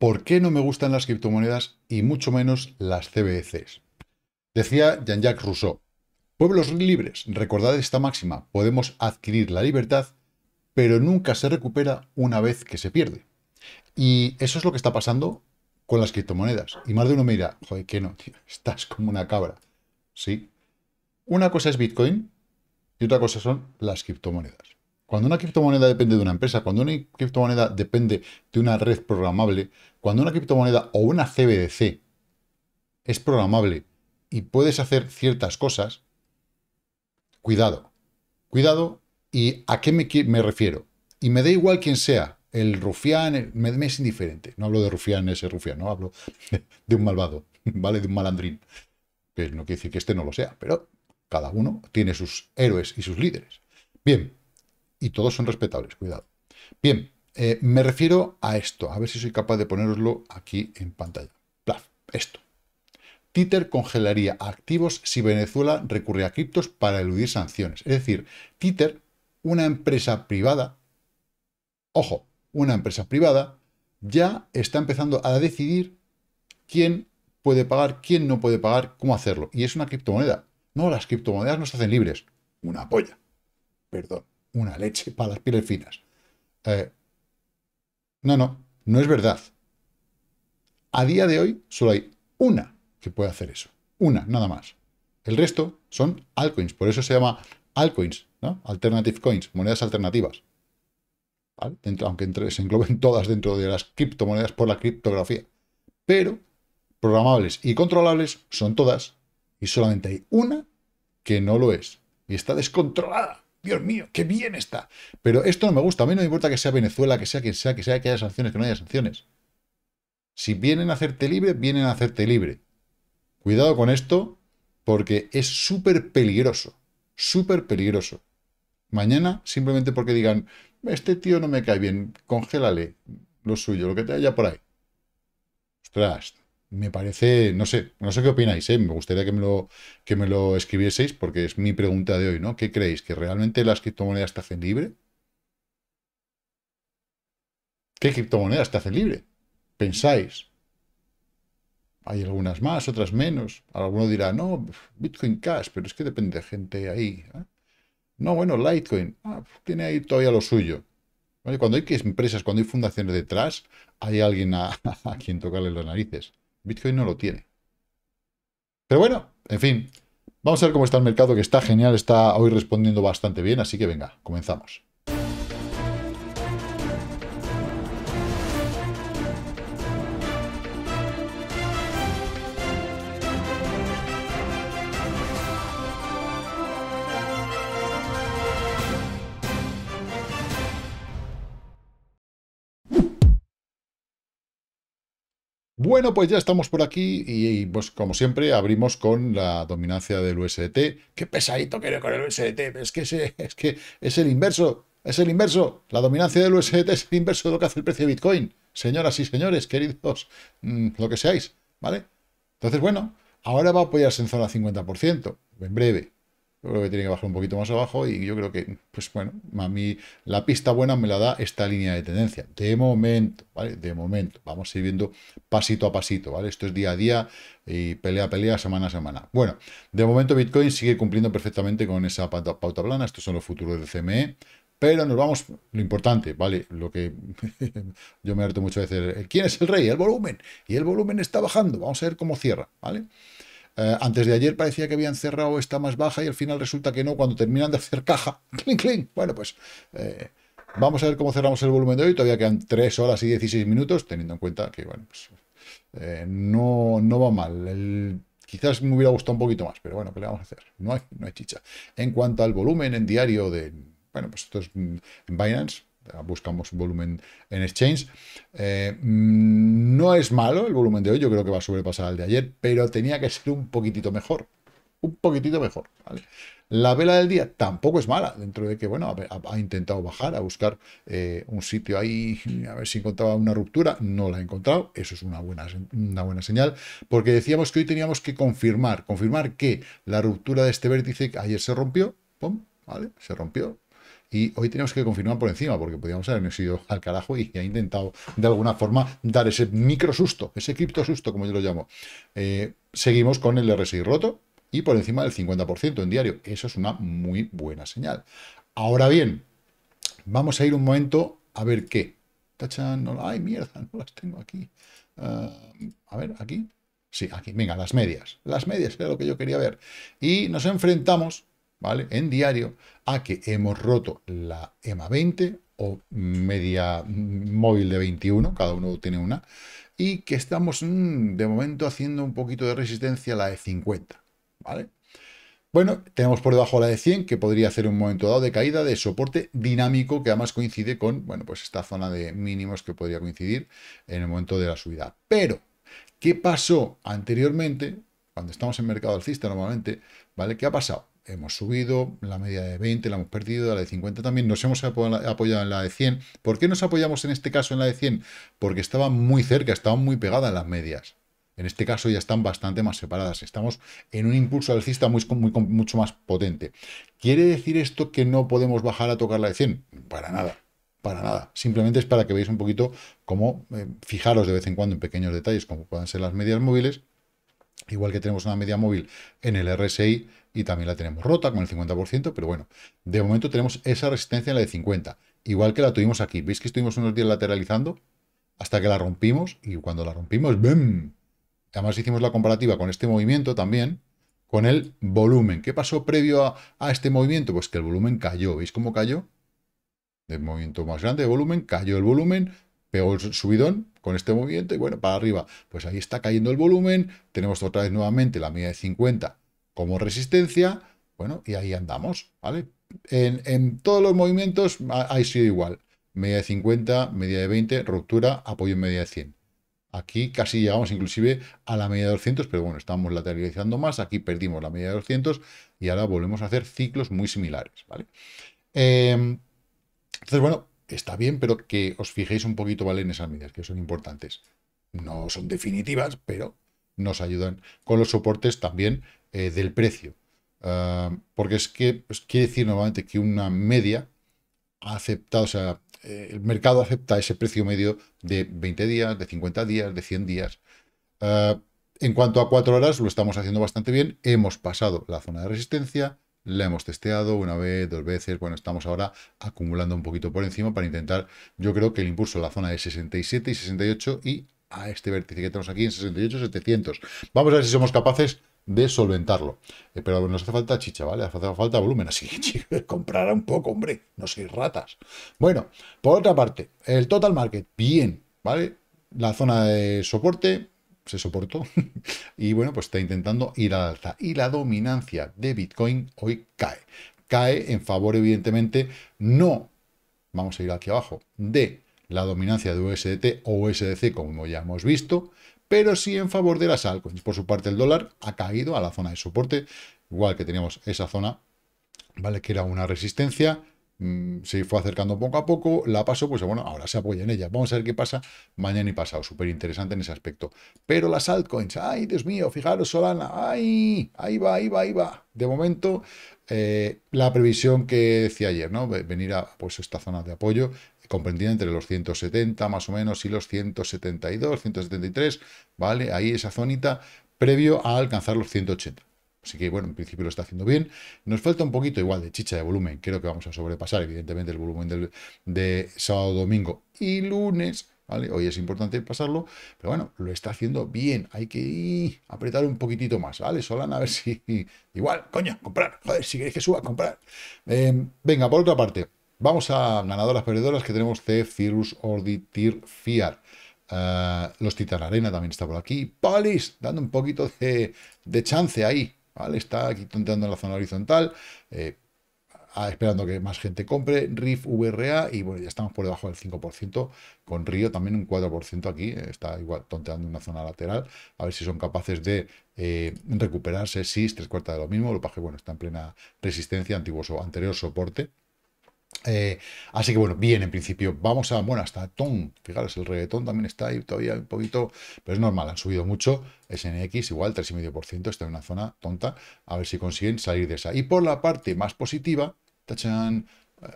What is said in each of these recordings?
por qué no me gustan las criptomonedas y mucho menos las CBDCs. Decía Jean-Jacques Rousseau, pueblos libres, recordad esta máxima, podemos adquirir la libertad, pero nunca se recupera una vez que se pierde. Y eso es lo que está pasando con las criptomonedas. Y más de uno me dirá, joder, que no, tío, estás como una cabra. Sí. Una cosa es Bitcoin y otra cosa son las criptomonedas. Cuando una criptomoneda depende de una empresa, cuando una criptomoneda depende de una red programable, cuando una criptomoneda o una CBDC es programable y puedes hacer ciertas cosas, cuidado, cuidado y a qué me, refiero. Y me da igual quién sea, el rufián, me, es indiferente. No hablo de rufián, ese rufián, no hablo de, un malvado, ¿vale? De un malandrín. Que no quiere decir que este no lo sea, pero cada uno tiene sus héroes y sus líderes. Bien, y todos son respetables, cuidado. Bien, eh, me refiero a esto. A ver si soy capaz de poneroslo aquí en pantalla. Plaf, esto. Títer congelaría activos si Venezuela recurre a criptos para eludir sanciones. Es decir, Títer, una empresa privada, ojo, una empresa privada, ya está empezando a decidir quién puede pagar, quién no puede pagar, cómo hacerlo. Y es una criptomoneda. No, las criptomonedas nos hacen libres. Una polla. Perdón una leche para las pieles finas. Eh, no, no, no es verdad. A día de hoy solo hay una que puede hacer eso. Una, nada más. El resto son altcoins, por eso se llama altcoins, ¿no? Alternative coins, monedas alternativas. Dentro, aunque entre, se engloben todas dentro de las criptomonedas por la criptografía. Pero programables y controlables son todas y solamente hay una que no lo es y está descontrolada. Dios mío, qué bien está. Pero esto no me gusta. A mí no me importa que sea Venezuela, que sea quien sea, que sea que haya sanciones, que no haya sanciones. Si vienen a hacerte libre, vienen a hacerte libre. Cuidado con esto, porque es súper peligroso. Súper peligroso. Mañana, simplemente porque digan, este tío no me cae bien, congélale lo suyo, lo que te haya por ahí. Ostras, me parece, no sé, no sé qué opináis, ¿eh? me gustaría que me, lo, que me lo escribieseis porque es mi pregunta de hoy, ¿no? ¿Qué creéis? ¿Que realmente las criptomonedas te hacen libre? ¿Qué criptomonedas te hacen libre? ¿Pensáis? Hay algunas más, otras menos. Alguno dirá, no, Bitcoin Cash, pero es que depende de gente ahí. ¿eh? No, bueno, Litecoin, ah, tiene ahí todavía lo suyo. ¿Vale? Cuando hay empresas, cuando hay fundaciones detrás, hay alguien a, a quien tocarle las narices. Bitcoin no lo tiene. Pero bueno, en fin, vamos a ver cómo está el mercado, que está genial, está hoy respondiendo bastante bien, así que venga, comenzamos. Bueno, pues ya estamos por aquí y, pues como siempre abrimos con la dominancia del USDT. Qué pesadito que era con el USDT, es que, es, que es el inverso, es el inverso. La dominancia del USDT es el inverso de lo que hace el precio de Bitcoin. Señoras y señores, queridos, mm, lo que seáis, ¿vale? Entonces, bueno, ahora va a apoyarse en zona 50%, en breve. Yo creo que tiene que bajar un poquito más abajo y yo creo que, pues bueno, a mí la pista buena me la da esta línea de tendencia. De momento, ¿vale? De momento. Vamos a ir viendo pasito a pasito, ¿vale? Esto es día a día y pelea a pelea, semana a semana. Bueno, de momento Bitcoin sigue cumpliendo perfectamente con esa pauta, plana. Estos son los futuros del CME. Pero nos vamos, lo importante, ¿vale? Lo que yo me harto muchas veces, ¿quién es el rey? El volumen. Y el volumen está bajando. Vamos a ver cómo cierra, ¿vale? vale eh, antes de ayer parecía que habían cerrado esta más baja y al final resulta que no, cuando terminan de hacer caja. Bueno, pues eh, vamos a ver cómo cerramos el volumen de hoy. Todavía quedan 3 horas y 16 minutos, teniendo en cuenta que, bueno, pues eh, no, no va mal. quizás me hubiera gustado un poquito más, pero bueno, ¿qué le vamos a hacer? No hay, no hay chicha. En cuanto al volumen en diario de... Bueno, pues esto es mm, en Binance, buscamos volumen en exchange. Eh, mm, no es malo el volumen de hoy, yo creo que va a sobrepasar al de ayer, pero tenía que ser un poquitito mejor. Un poquitito mejor. ¿vale? La vela del día tampoco es mala, dentro de que, bueno, ha, intentado bajar, a buscar eh, un sitio ahí, a ver si encontraba una ruptura. No la ha encontrado, eso es una buena, una buena señal, porque decíamos que hoy teníamos que confirmar, confirmar que la ruptura de este vértice ayer se rompió, ¡pum! ¿vale? Se rompió, y hoy tenemos que confirmar por encima, porque podíamos habernos ido al carajo y ha intentado de alguna forma dar ese micro susto, ese cripto susto, como yo lo llamo. Eh, seguimos con el RSI roto y por encima del 50% en diario. Eso es una muy buena señal. Ahora bien, vamos a ir un momento a ver qué. Tachan, no, ay, mierda, no las tengo aquí. Ah, a ver, aquí. Sí, aquí, venga, las medias. Las medias era lo que yo quería ver. Y nos enfrentamos ¿vale? En diario, a que hemos roto la EMA 20 o media móvil de 21, cada uno tiene una, y que estamos mm, de momento haciendo un poquito de resistencia a la de 50, ¿vale? Bueno, tenemos por debajo la de 100, que podría ser un momento dado de caída de soporte dinámico, que además coincide con, bueno, pues esta zona de mínimos que podría coincidir en el momento de la subida. Pero, ¿qué pasó anteriormente? Cuando estamos en mercado alcista normalmente, ¿vale? ¿Qué ha pasado? hemos subido, la media de 20 la hemos perdido, la de 50 también, nos hemos apoyado en la de 100. ¿Por qué nos apoyamos en este caso en la de 100? Porque estaba muy cerca, estaban muy pegadas las medias. En este caso ya están bastante más separadas. Estamos en un impulso alcista muy, mucho más potente. ¿Quiere decir esto que no podemos bajar a tocar la de 100? Para nada, para nada. Simplemente es para que veáis un poquito cómo eh, fijaros de vez en cuando en pequeños detalles, como puedan ser las medias móviles, Igual que tenemos una media móvil en el RSI y también la tenemos rota con el 50%, pero bueno, de momento tenemos esa resistencia en la de 50, igual que la tuvimos aquí. ¿Veis que estuvimos unos días lateralizando? Hasta que la rompimos y cuando la rompimos, ¡Bum! Además hicimos la comparativa con este movimiento también, con el volumen. ¿Qué pasó previo a, a este movimiento? Pues que el volumen cayó. ¿Veis cómo cayó? El movimiento más grande de volumen, cayó el volumen, pegó el subidón con este movimiento y bueno, para arriba. Pues ahí está cayendo el volumen, tenemos otra vez nuevamente la media de 50 como resistencia, bueno, y ahí andamos, ¿vale? En, todos los movimientos ha, sido igual. Media de 50, media de 20, ruptura, apoyo en media de 100. Aquí casi llegamos inclusive a la media de 200, pero bueno, estamos lateralizando más. Aquí perdimos la media de 200 y ahora volvemos a hacer ciclos muy similares, ¿vale? Em, entonces, bueno, está bien, pero que os fijéis un poquito, En esas medidas, que son importantes. No son definitivas, pero nos ayudan con los soportes también eh, del precio. Ah, porque es que pues, quiere decir nuevamente que una media ha aceptado, o sea, eh, el mercado acepta ese precio medio de 20 días, de 50 días, de 100 días. Ah, en cuanto a 4 horas, lo estamos haciendo bastante bien. Hemos pasado la zona de resistencia, la hemos testeado una vez, dos veces. Bueno, estamos ahora acumulando un poquito por encima para intentar, yo creo que el impulso en la zona de 67 y 68 y a este vértice que tenemos aquí en 68-700. Vamos a ver si somos capaces de solventarlo. Eh, pero nos hace falta chicha, ¿vale? hace falta volumen, así que comprará un poco, hombre, no sois ratas. Bueno, por otra parte, el total market, bien, ¿vale? La zona de soporte, se soportó. y bueno, pues está intentando ir al alza. Y la dominancia de Bitcoin hoy cae. Cae en favor, evidentemente, no, vamos a ir aquí abajo, de la dominancia de USDT o USDC, como ya hemos visto, pero sí en favor de las altcoins. Por su parte, el dólar ha caído a la zona de soporte, igual que teníamos esa zona, ¿vale? Que era una resistencia Mm, se fue acercando poco a poco, la paso, pues bueno, ahora se apoya en ella. Vamos a ver qué pasa mañana y pasado. Súper interesante en ese aspecto. Pero las altcoins, ay, Dios mío, fijaros, Solana, ay, ahí va, ahí va, ahí va. De momento, eh, la previsión que decía ayer, ¿no? Venir a pues, esta zona de apoyo comprendida entre los 170 más o menos y los 172, 173, ¿vale? Ahí esa zonita previo a alcanzar los 180. Así que bueno, en principio lo está haciendo bien. Nos falta un poquito igual de chicha de volumen. Creo que vamos a sobrepasar, evidentemente, el volumen de sábado, domingo y lunes. ¿vale? Hoy es importante pasarlo, pero bueno, lo está haciendo bien. Hay que apretar un poquitito más, ¿vale? Solana, a ver si... Igual, coño, comprar. Joder, si queréis que suba, comprar. Em, venga, por otra parte, vamos a ganadoras, perdedoras, que tenemos C, Cirrus, Ordi, Tir, Fiar. Eh, los Titan Arena también está por aquí. Polis, dando un poquito de chance ahí. Está aquí tonteando en la zona horizontal, eh, ah, esperando que más gente compre, RIF, VRA, y bueno, ya estamos por debajo del 5%, con Río también un 4% aquí, eh, está igual tonteando en una zona lateral, a ver si son capaces de eh, recuperarse, SIS, tres cuartas de lo mismo, lo que bueno, está en plena resistencia, antiguo, anterior soporte, eh, así que bueno, bien, en principio, vamos a, bueno, hasta Tom, fijaros, el reggaetón también está ahí todavía un poquito, pero es normal, han subido mucho, SNX igual, 3,5%, está en una zona tonta, a ver si consiguen salir de esa. Y por la parte más positiva, tachan, eh,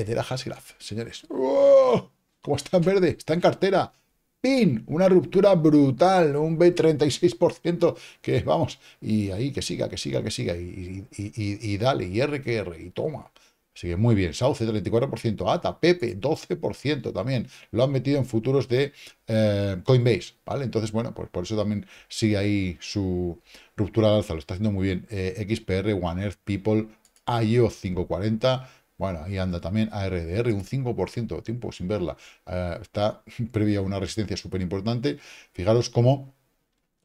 Edera Hasgraf, señores, ¡Oh! ¿cómo está en verde? Está en cartera, ¡pin! Una ruptura brutal, un B36%, que vamos, y ahí, que siga, que siga, que siga, y, y, y dale, y R que R, y toma sigue muy bien, Sauce 34%, ATA, Pepe 12% también. Lo han metido en futuros de eh, Coinbase, ¿vale? Entonces, bueno, pues por eso también sigue ahí su ruptura de alza. Lo está haciendo muy bien. Eh, XPR, One Earth, People, IO 540. Bueno, ahí anda también ARDR, un 5% tiempo sin verla. Eh, está previa a una resistencia súper importante. Fijaros cómo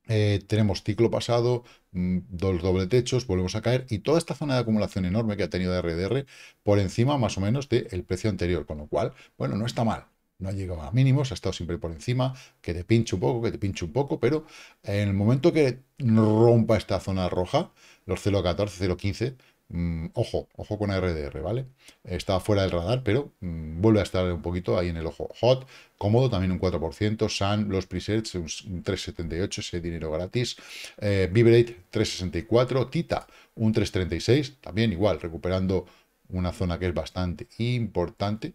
eh, tenemos ciclo pasado, mm, dos doble techos, volvemos a caer y toda esta zona de acumulación enorme que ha tenido RDR por encima más o menos del el precio anterior, con lo cual, bueno, no está mal. No ha llegado a mínimos, ha estado siempre por encima, que te pinche un poco, que te pinche un poco, pero en el momento que rompa esta zona roja, los 0.14, 0.15, Mm, ojo, ojo con RDR, ¿vale? Está fuera del radar, pero mm, vuelve a estar un poquito ahí en el ojo. Hot, cómodo, también un 4%. San los presets, un 3,78, ese dinero gratis. Eh, Vibrate, 3,64. Tita, un 3,36, también igual, recuperando una zona que es bastante importante.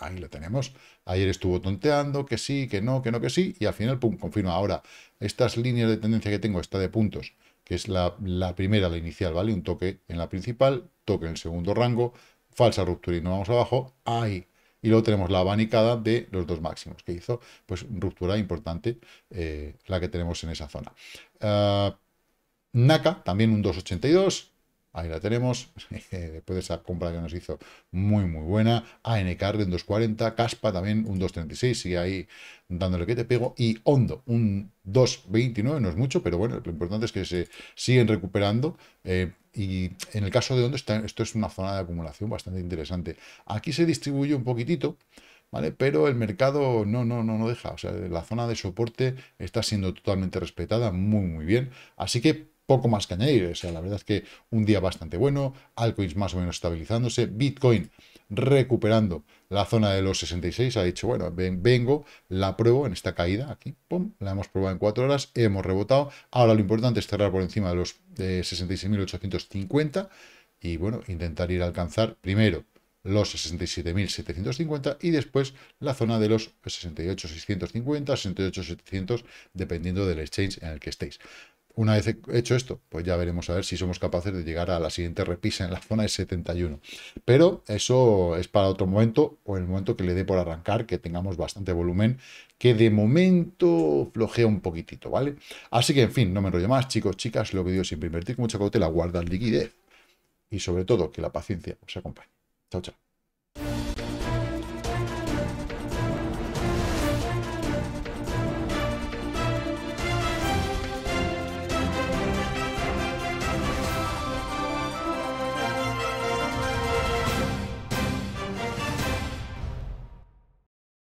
Ahí la tenemos. Ayer estuvo tonteando, que sí, que no, que no, que sí, y al final, pum, confirma. Ahora, estas líneas de tendencia que tengo, esta de puntos, que es la, primera, la inicial, ¿vale? Un toque en la principal, toque en el segundo rango, falsa ruptura y no vamos abajo, ahí. Y luego tenemos la abanicada de los dos máximos, que hizo pues ruptura importante, eh, la que tenemos en esa zona. NACA, ah, Naka, también un 282, Ahí la tenemos, después de esa compra que nos hizo muy muy buena. de en 240, Caspa también un 236, sigue ahí dándole que te pego. Y Hondo, un 229, no es mucho, pero bueno, lo importante es que se siguen recuperando. Eh, y en el caso de Hondo, está, esto es una zona de acumulación bastante interesante. Aquí se distribuye un poquitito, ¿Vale? Pero el mercado no, no, no, no deja. O sea, la zona de soporte está siendo totalmente respetada, muy, muy bien. Así que poco más que añadir. O sea, la verdad es que un día bastante bueno, altcoins más o menos estabilizándose, Bitcoin recuperando la zona de los 66, ha dicho, bueno, vengo, la pruebo en esta caída, aquí, pum, la hemos probado en cuatro horas, hemos rebotado, ahora lo importante es cerrar por encima de los 66.850 y bueno, intentar ir a alcanzar primero los 67.750 y después la zona de los 68.650, 68.700, dependiendo del exchange en el que estéis. Una vez hecho esto, pues ya veremos a ver si somos capaces de llegar a la siguiente repisa en la zona de 71. Pero eso es para otro momento o el momento que le dé por arrancar, que tengamos bastante volumen, que de momento flojea un poquitito, ¿vale? Así que, en fin, no me enrollo más, chicos, chicas, lo que digo siempre, invertir con mucha cautela, guardar liquidez y sobre todo que la paciencia os acompañe. Chao, chao.